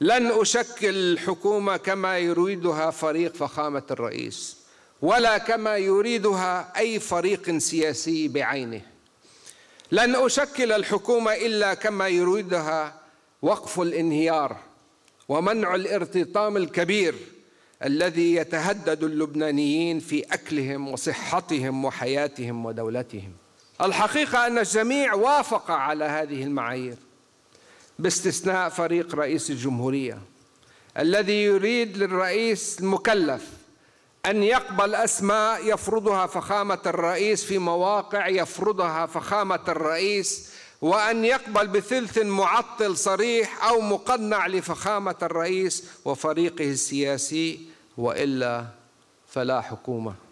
لن أشكل الحكومة كما يريدها فريق فخامة الرئيس ولا كما يريدها أي فريق سياسي بعينه لن أشكل الحكومة إلا كما يريدها وقف الانهيار ومنع الارتطام الكبير الذي يتهدد اللبنانيين في أكلهم وصحتهم وحياتهم ودولتهم الحقيقة أن الجميع وافق على هذه المعايير باستثناء فريق رئيس الجمهورية الذي يريد للرئيس المكلف أن يقبل أسماء يفرضها فخامة الرئيس في مواقع يفرضها فخامة الرئيس وأن يقبل بثلث معطل صريح أو مقنع لفخامة الرئيس وفريقه السياسي وإلا فلا حكومة